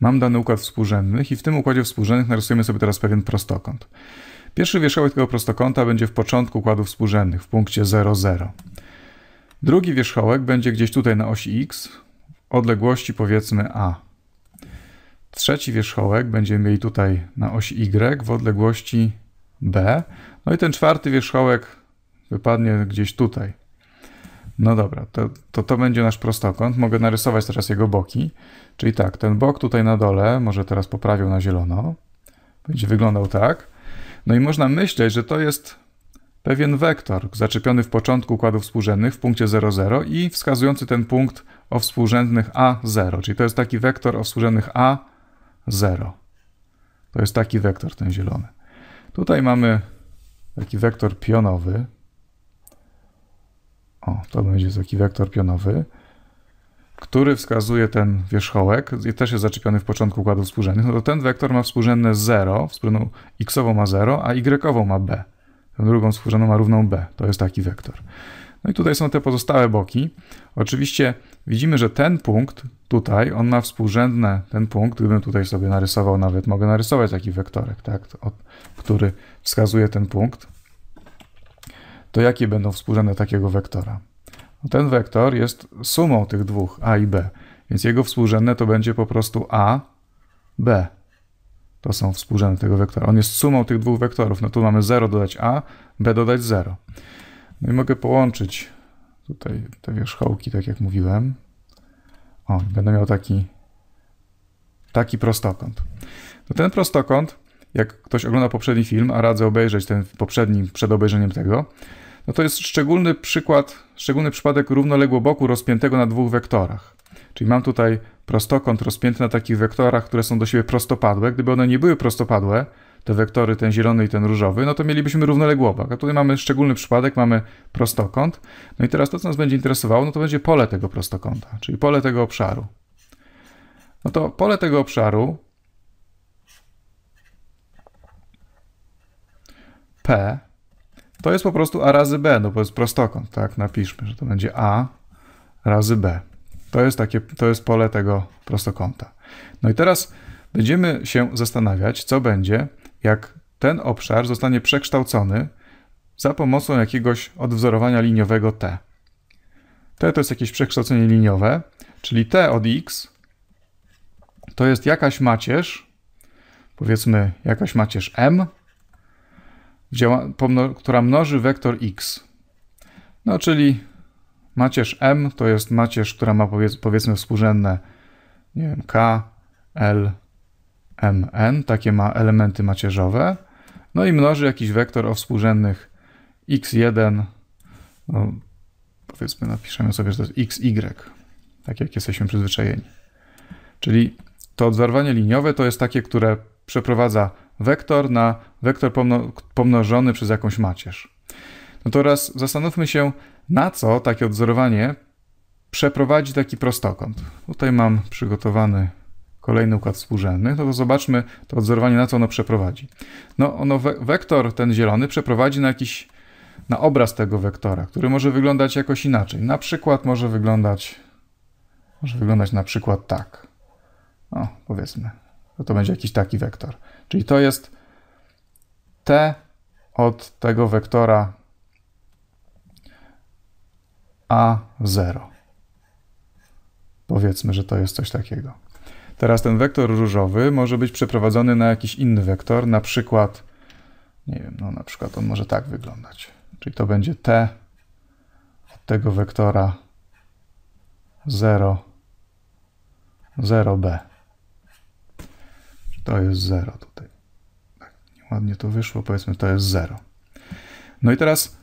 mam dany układ współrzędnych i w tym układzie współrzędnych narysujemy sobie teraz pewien prostokąt. Pierwszy wierzchołek tego prostokąta będzie w początku układu współrzędnych, w punkcie 0, 0. Drugi wierzchołek będzie gdzieś tutaj na osi x, odległości powiedzmy a. Trzeci wierzchołek będziemy mieli tutaj na osi y, w odległości b. No i ten czwarty wierzchołek wypadnie gdzieś tutaj, no dobra, to, to, to będzie nasz prostokąt. Mogę narysować teraz jego boki. Czyli tak, ten bok tutaj na dole, może teraz poprawię na zielono. Będzie wyglądał tak. No i można myśleć, że to jest pewien wektor zaczepiony w początku układu współrzędnych w punkcie 0,0 i wskazujący ten punkt o współrzędnych A0. Czyli to jest taki wektor o współrzędnych A0. To jest taki wektor, ten zielony. Tutaj mamy taki wektor pionowy, o, to będzie taki wektor pionowy, który wskazuje ten wierzchołek, I też jest zaczepiony w początku układu współrzędnych. No to ten wektor ma współrzędne 0, współrzędną x ma 0, a y ma b. Tę drugą współrzędną ma równą b. To jest taki wektor. No i tutaj są te pozostałe boki. Oczywiście widzimy, że ten punkt tutaj, on ma współrzędne, ten punkt, gdybym tutaj sobie narysował nawet, mogę narysować taki wektorek, tak, który wskazuje ten punkt to jakie będą współrzędne takiego wektora? No ten wektor jest sumą tych dwóch a i b, więc jego współrzędne to będzie po prostu a, b. To są współrzędne tego wektora. On jest sumą tych dwóch wektorów. No tu mamy 0 dodać a, b dodać 0. No i mogę połączyć tutaj te wierzchołki, tak jak mówiłem. O, będę miał taki, taki prostokąt. No ten prostokąt jak ktoś ogląda poprzedni film, a radzę obejrzeć ten poprzedni przed obejrzeniem tego, no to jest szczególny przykład, szczególny przypadek równoległoboku rozpiętego na dwóch wektorach. Czyli mam tutaj prostokąt rozpięty na takich wektorach, które są do siebie prostopadłe. Gdyby one nie były prostopadłe, te wektory, ten zielony i ten różowy, no to mielibyśmy równoległobok. A tutaj mamy szczególny przypadek, mamy prostokąt. No i teraz to, co nas będzie interesowało, no to będzie pole tego prostokąta, czyli pole tego obszaru. No to pole tego obszaru P to jest po prostu A razy B, no bo jest prostokąt, tak? Napiszmy, że to będzie A razy B. To jest, takie, to jest pole tego prostokąta. No i teraz będziemy się zastanawiać, co będzie, jak ten obszar zostanie przekształcony za pomocą jakiegoś odwzorowania liniowego T. T to jest jakieś przekształcenie liniowe, czyli T od X to jest jakaś macierz, powiedzmy jakaś macierz M, która mnoży wektor x. No czyli macierz m to jest macierz, która ma powiedzmy współrzędne nie wiem, k, l, m, n, takie ma elementy macierzowe. No i mnoży jakiś wektor o współrzędnych x1, no, powiedzmy napiszemy sobie, że to jest xy, tak jak jesteśmy przyzwyczajeni. Czyli to odwarwanie liniowe to jest takie, które przeprowadza wektor na wektor pomnożony przez jakąś macierz. No to teraz zastanówmy się, na co takie odzorowanie przeprowadzi taki prostokąt. Tutaj mam przygotowany kolejny układ współrzędnych, no to zobaczmy to odzorowanie na co ono przeprowadzi. No ono, we, wektor ten zielony przeprowadzi na jakiś, na obraz tego wektora, który może wyglądać jakoś inaczej. Na przykład może wyglądać, może wyglądać na przykład tak. O, powiedzmy, to, to będzie jakiś taki wektor. Czyli to jest t od tego wektora a0. Powiedzmy, że to jest coś takiego. Teraz ten wektor różowy może być przeprowadzony na jakiś inny wektor, na przykład, nie wiem, no na przykład on może tak wyglądać. Czyli to będzie t od tego wektora 0, 0b. To jest 0 tutaj. Tak, nieładnie to wyszło, powiedzmy to jest 0. No i teraz,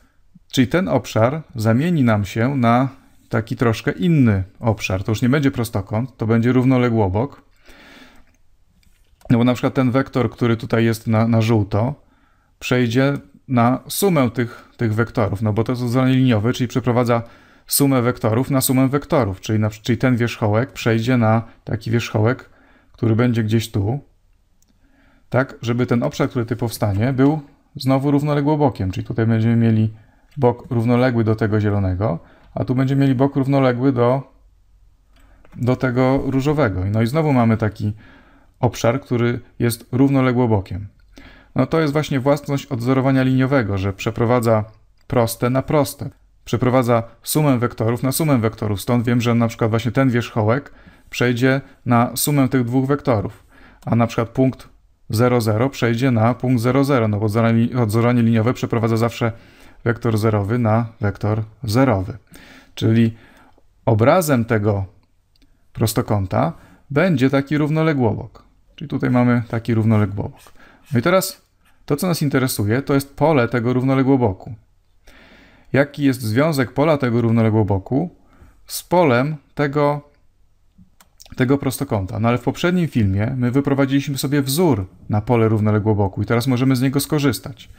czyli ten obszar zamieni nam się na taki troszkę inny obszar. To już nie będzie prostokąt, to będzie równoległobok. No bo na przykład ten wektor, który tutaj jest na, na żółto, przejdzie na sumę tych, tych wektorów, no bo to jest wzoranie liniowe, czyli przeprowadza sumę wektorów na sumę wektorów, czyli, na, czyli ten wierzchołek przejdzie na taki wierzchołek, który będzie gdzieś tu, tak, żeby ten obszar, który tutaj powstanie, był znowu równoległy czyli tutaj będziemy mieli bok równoległy do tego zielonego, a tu będziemy mieli bok równoległy do, do tego różowego. No i znowu mamy taki obszar, który jest równoległobokiem. No to jest właśnie własność odzorowania liniowego, że przeprowadza proste na proste. Przeprowadza sumę wektorów na sumę wektorów. Stąd wiem, że na przykład właśnie ten wierzchołek przejdzie na sumę tych dwóch wektorów, a na przykład punkt 00 przejdzie na punkt 00, no bo odzoranie liniowe przeprowadza zawsze wektor zerowy na wektor zerowy. Czyli obrazem tego prostokąta będzie taki równoległobok. Czyli tutaj mamy taki równoległobok. No i teraz to, co nas interesuje, to jest pole tego równoległoboku. Jaki jest związek pola tego równoległoboku z polem tego tego prostokąta. No ale w poprzednim filmie my wyprowadziliśmy sobie wzór na pole równoległoboku i teraz możemy z niego skorzystać.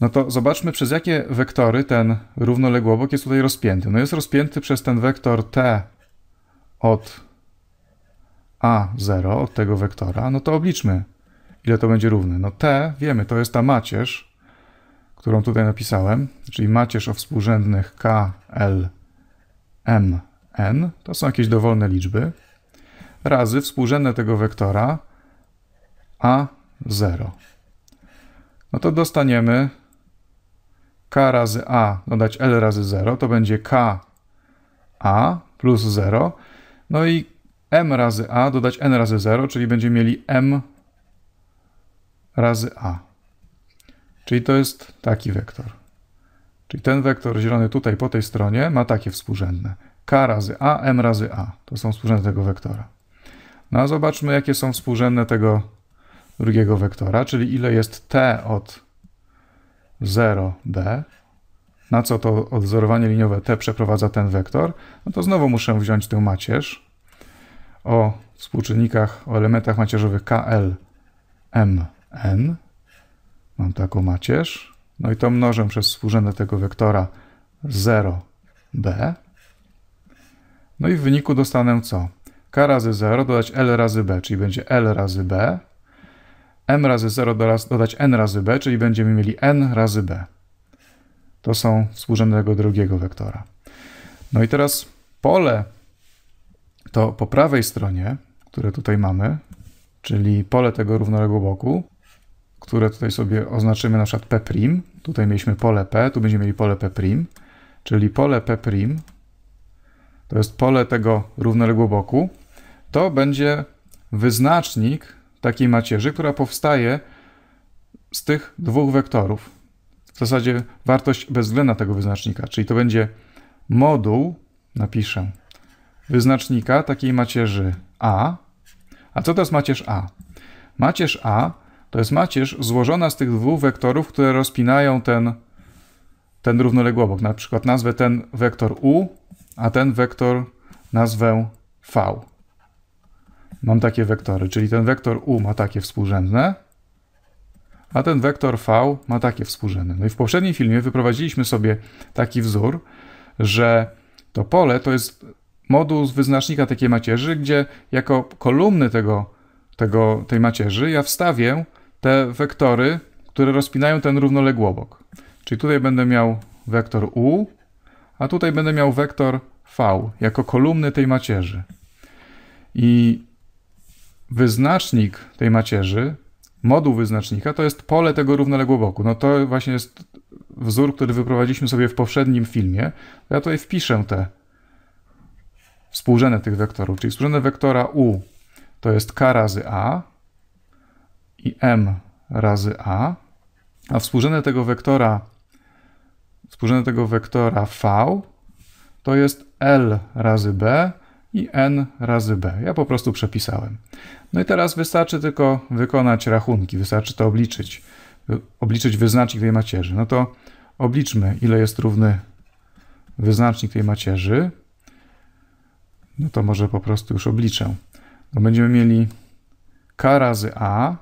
No to zobaczmy, przez jakie wektory ten równoległobok jest tutaj rozpięty. No jest rozpięty przez ten wektor t od a0, od tego wektora. No to obliczmy, ile to będzie równe. No t, wiemy, to jest ta macierz, którą tutaj napisałem, czyli macierz o współrzędnych k, l, m, n, to są jakieś dowolne liczby, razy współrzędne tego wektora a0. No to dostaniemy k razy a, dodać l razy 0, to będzie k a plus 0, no i m razy a dodać n razy 0, czyli będziemy mieli m razy a. Czyli to jest taki wektor. Czyli ten wektor zielony tutaj po tej stronie ma takie współrzędne k razy a, m razy a. To są współrzędne tego wektora. No a zobaczmy, jakie są współrzędne tego drugiego wektora, czyli ile jest t od 0d, na co to odwzorowanie liniowe t przeprowadza ten wektor, no to znowu muszę wziąć tę macierz o współczynnikach, o elementach macierzowych KL, M, N. Mam taką macierz. No i to mnożę przez współrzędne tego wektora 0b. No i w wyniku dostanę co? k razy 0 dodać l razy b, czyli będzie l razy b. m razy 0 dodać n razy b, czyli będziemy mieli n razy b. To są współrzędne tego drugiego wektora. No i teraz pole to po prawej stronie, które tutaj mamy, czyli pole tego równoległego boku, które tutaj sobie oznaczymy na przykład P', tutaj mieliśmy pole P, tu będziemy mieli pole P', czyli pole P' to jest pole tego równoległoboku. to będzie wyznacznik takiej macierzy, która powstaje z tych dwóch wektorów. W zasadzie wartość bezwzględna tego wyznacznika, czyli to będzie moduł, napiszę, wyznacznika takiej macierzy A. A co to jest macierz A? Macierz A to jest macierz złożona z tych dwóch wektorów, które rozpinają ten, ten równoległobok. Na przykład nazwę ten wektor U a ten wektor nazwę v. Mam takie wektory, czyli ten wektor u ma takie współrzędne, a ten wektor v ma takie współrzędne. No i w poprzednim filmie wyprowadziliśmy sobie taki wzór, że to pole to jest moduł z wyznacznika takiej macierzy, gdzie jako kolumny tego, tego, tej macierzy ja wstawię te wektory, które rozpinają ten równoległobok. Czyli tutaj będę miał wektor u, a tutaj będę miał wektor V jako kolumny tej macierzy. I wyznacznik tej macierzy, moduł wyznacznika, to jest pole tego równoległoboku. No to właśnie jest wzór, który wyprowadziliśmy sobie w poprzednim filmie. Ja tutaj wpiszę te współrzędne tych wektorów, czyli współrzędne wektora U to jest K razy A i M razy A, a współrzędne tego wektora współrzędne tego wektora v to jest L razy B i N razy B. Ja po prostu przepisałem. No i teraz wystarczy tylko wykonać rachunki, wystarczy to obliczyć. Obliczyć wyznacznik tej macierzy. No to obliczmy, ile jest równy wyznacznik tej macierzy. No to może po prostu już obliczę. No będziemy mieli k razy a,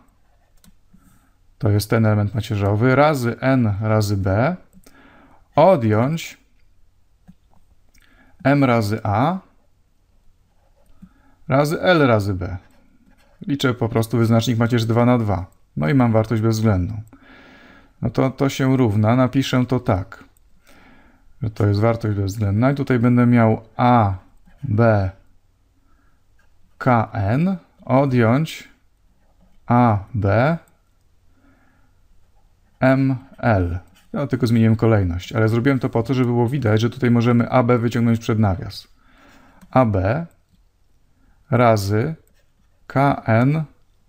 to jest ten element macierzowy, razy n razy b, odjąć m razy a razy l razy b. Liczę po prostu wyznacznik macierz 2 na 2. No i mam wartość bezwzględną. No to to się równa, napiszę to tak, że to jest wartość bezwzględna i tutaj będę miał a, b, kn, odjąć a, b, m, l. Ja no, tylko zmieniłem kolejność, ale zrobiłem to po to, żeby było widać, że tutaj możemy AB wyciągnąć przed nawias. AB razy KN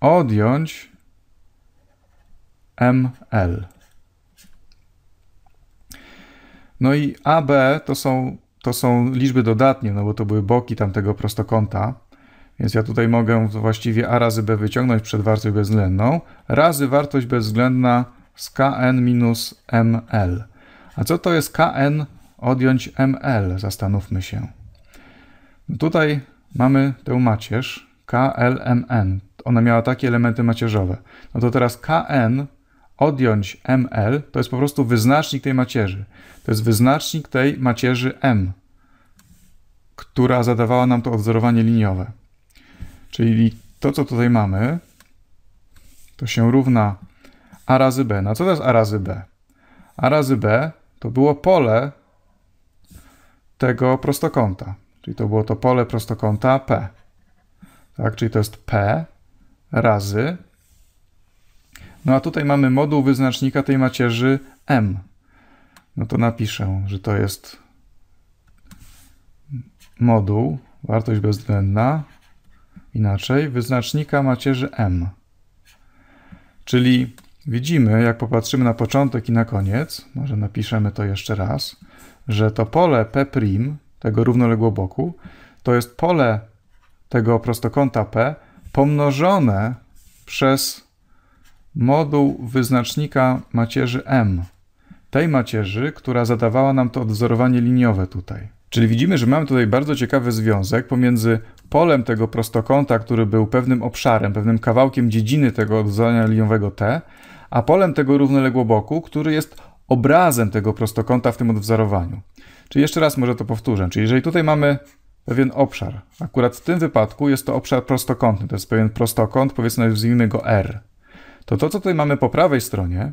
odjąć ML. No i AB to są, to są liczby dodatnie, no bo to były boki tamtego prostokąta. Więc ja tutaj mogę właściwie A razy B wyciągnąć przed wartość bezwzględną, razy wartość bezwzględna z kn minus ml. A co to jest kn odjąć ml? Zastanówmy się. No tutaj mamy tę macierz klmn. Ona miała takie elementy macierzowe. No to teraz kn odjąć ml to jest po prostu wyznacznik tej macierzy. To jest wyznacznik tej macierzy m, która zadawała nam to odwzorowanie liniowe. Czyli to, co tutaj mamy, to się równa a razy b. No co to jest a razy b? A razy b to było pole tego prostokąta. Czyli to było to pole prostokąta p. Tak, czyli to jest p razy. No a tutaj mamy moduł wyznacznika tej macierzy m. No to napiszę, że to jest moduł, wartość bezwzględna, inaczej, wyznacznika macierzy m. Czyli Widzimy, jak popatrzymy na początek i na koniec, może napiszemy to jeszcze raz, że to pole P', tego równoległoboku, to jest pole tego prostokąta P pomnożone przez moduł wyznacznika macierzy M tej macierzy, która zadawała nam to odwzorowanie liniowe tutaj. Czyli widzimy, że mamy tutaj bardzo ciekawy związek pomiędzy polem tego prostokąta, który był pewnym obszarem, pewnym kawałkiem dziedziny tego odwzorowania liniowego T, a polem tego równoległoboku, który jest obrazem tego prostokąta w tym odwzorowaniu. Czyli jeszcze raz może to powtórzę. Czyli jeżeli tutaj mamy pewien obszar, akurat w tym wypadku jest to obszar prostokątny, to jest pewien prostokąt, powiedzmy nazwijmy go R, to to, co tutaj mamy po prawej stronie,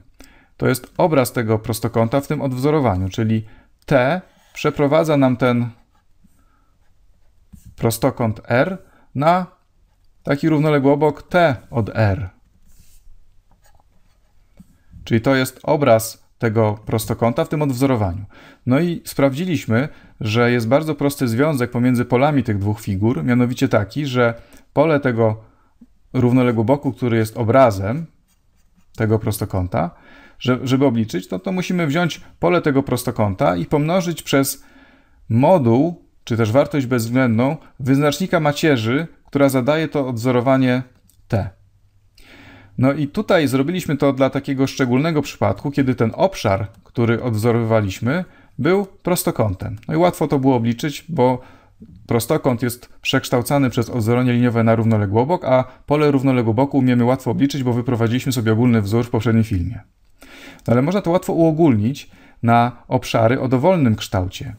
to jest obraz tego prostokąta w tym odwzorowaniu, czyli T przeprowadza nam ten prostokąt R na taki równoległobok T od R. Czyli to jest obraz tego prostokąta w tym odwzorowaniu. No i sprawdziliśmy, że jest bardzo prosty związek pomiędzy polami tych dwóch figur, mianowicie taki, że pole tego równoległoboku, który jest obrazem tego prostokąta, że, żeby obliczyć, to, to musimy wziąć pole tego prostokąta i pomnożyć przez moduł, czy też wartość bezwzględną wyznacznika macierzy, która zadaje to odzorowanie t. No i tutaj zrobiliśmy to dla takiego szczególnego przypadku, kiedy ten obszar, który odwzorowywaliśmy, był prostokątem. No i łatwo to było obliczyć, bo prostokąt jest przekształcany przez odzorowanie liniowe na równoległobok, a pole równoległoboku umiemy łatwo obliczyć, bo wyprowadziliśmy sobie ogólny wzór w poprzednim filmie ale można to łatwo uogólnić na obszary o dowolnym kształcie.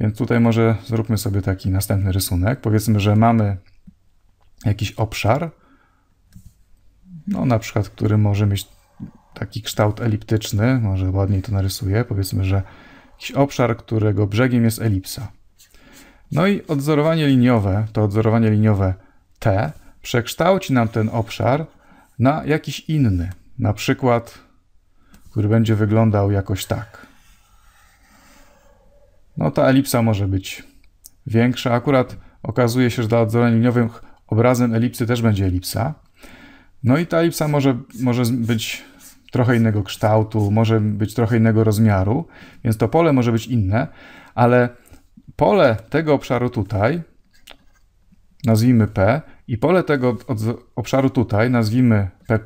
Więc tutaj może zróbmy sobie taki następny rysunek. Powiedzmy, że mamy jakiś obszar, no na przykład, który może mieć taki kształt eliptyczny, może ładniej to narysuję. Powiedzmy, że jakiś obszar, którego brzegiem jest elipsa. No i odzorowanie liniowe, to odzorowanie liniowe T przekształci nam ten obszar na jakiś inny, na przykład który będzie wyglądał jakoś tak. No ta elipsa może być większa. Akurat okazuje się, że dla odzoreń liniowych obrazem elipsy też będzie elipsa. No i ta elipsa może, może być trochę innego kształtu, może być trochę innego rozmiaru, więc to pole może być inne, ale pole tego obszaru tutaj, nazwijmy P, i pole tego obszaru tutaj, nazwijmy P',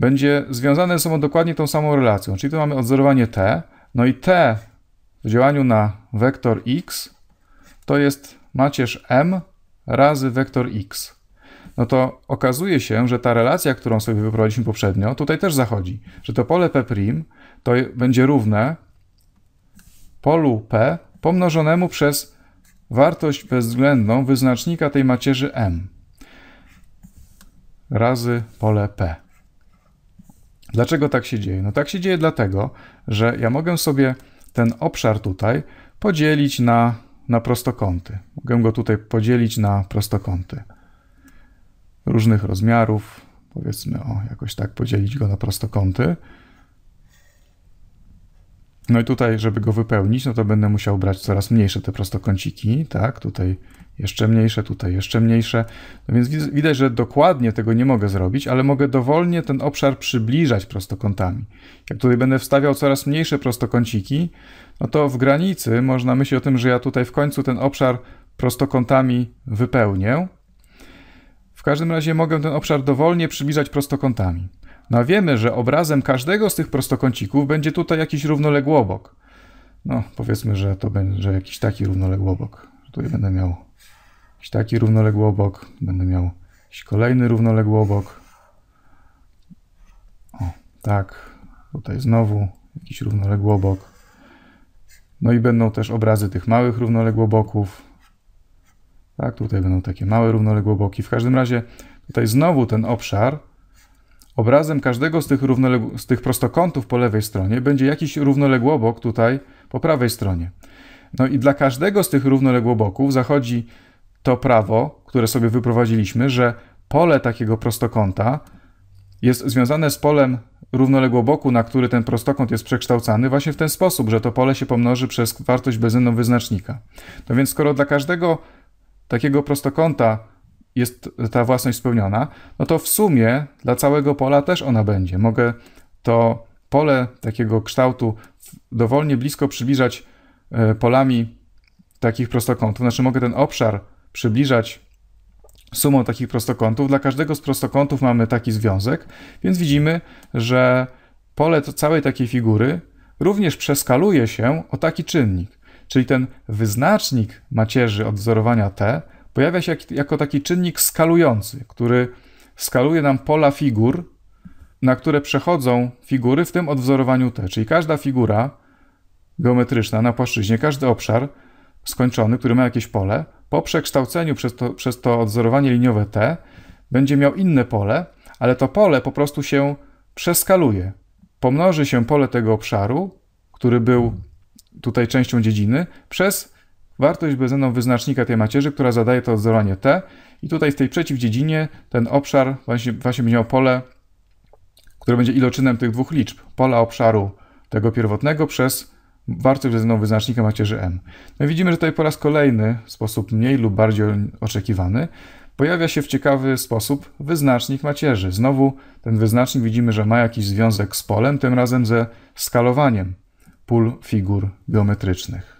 będzie związane ze sobą dokładnie tą samą relacją. Czyli tu mamy odzorowanie t, no i t w działaniu na wektor x to jest macierz m razy wektor x. No to okazuje się, że ta relacja, którą sobie wyprowadziliśmy poprzednio, tutaj też zachodzi, że to pole p' to będzie równe polu p pomnożonemu przez wartość bezwzględną wyznacznika tej macierzy m razy pole p. Dlaczego tak się dzieje? No tak się dzieje dlatego, że ja mogę sobie ten obszar tutaj podzielić na, na prostokąty. Mogę go tutaj podzielić na prostokąty różnych rozmiarów. Powiedzmy, o, jakoś tak podzielić go na prostokąty. No i tutaj, żeby go wypełnić, no to będę musiał brać coraz mniejsze te prostokąciki, tak? Tutaj jeszcze mniejsze tutaj, jeszcze mniejsze. No więc widać, że dokładnie tego nie mogę zrobić, ale mogę dowolnie ten obszar przybliżać prostokątami. Jak tutaj będę wstawiał coraz mniejsze prostokąciki, no to w granicy można myśleć o tym, że ja tutaj w końcu ten obszar prostokątami wypełnię. W każdym razie mogę ten obszar dowolnie przybliżać prostokątami. No a wiemy, że obrazem każdego z tych prostokącików będzie tutaj jakiś równoległobok. No, powiedzmy, że to będzie jakiś taki równoległobok. Tutaj będę miał jakiś taki równoległy obok, będę miał jakiś kolejny równoległy obok. O, tak, tutaj znowu jakiś równoległy obok. No i będą też obrazy tych małych równoległoboków. Tak, tutaj będą takie małe równoległoboki. W każdym razie tutaj znowu ten obszar obrazem każdego z tych, z tych prostokątów po lewej stronie będzie jakiś równoległobok tutaj po prawej stronie. No i dla każdego z tych równoległoboków zachodzi to prawo, które sobie wyprowadziliśmy, że pole takiego prostokąta jest związane z polem równoległoboku, na który ten prostokąt jest przekształcany, właśnie w ten sposób, że to pole się pomnoży przez wartość bezwzględną wyznacznika. No więc skoro dla każdego takiego prostokąta jest ta własność spełniona, no to w sumie dla całego pola też ona będzie. Mogę to pole takiego kształtu dowolnie blisko przybliżać e, polami takich prostokątów, znaczy mogę ten obszar przybliżać sumą takich prostokątów. Dla każdego z prostokątów mamy taki związek, więc widzimy, że pole całej takiej figury również przeskaluje się o taki czynnik. Czyli ten wyznacznik macierzy odwzorowania T pojawia się jako taki czynnik skalujący, który skaluje nam pola figur, na które przechodzą figury w tym odwzorowaniu T. Czyli każda figura geometryczna na płaszczyźnie, każdy obszar skończony, który ma jakieś pole, po przekształceniu przez to, przez to odzorowanie liniowe T będzie miał inne pole, ale to pole po prostu się przeskaluje. Pomnoży się pole tego obszaru, który był tutaj częścią dziedziny, przez wartość bezwzględną wyznacznika tej macierzy, która zadaje to odzorowanie T. I tutaj w tej przeciwdziedzinie ten obszar właśnie, właśnie będzie miał pole, które będzie iloczynem tych dwóch liczb. Pola obszaru tego pierwotnego przez wartość rezerwną wyznacznika macierzy M. No i widzimy, że tutaj po raz kolejny, w sposób mniej lub bardziej oczekiwany, pojawia się w ciekawy sposób wyznacznik macierzy. Znowu ten wyznacznik widzimy, że ma jakiś związek z polem, tym razem ze skalowaniem pól figur geometrycznych.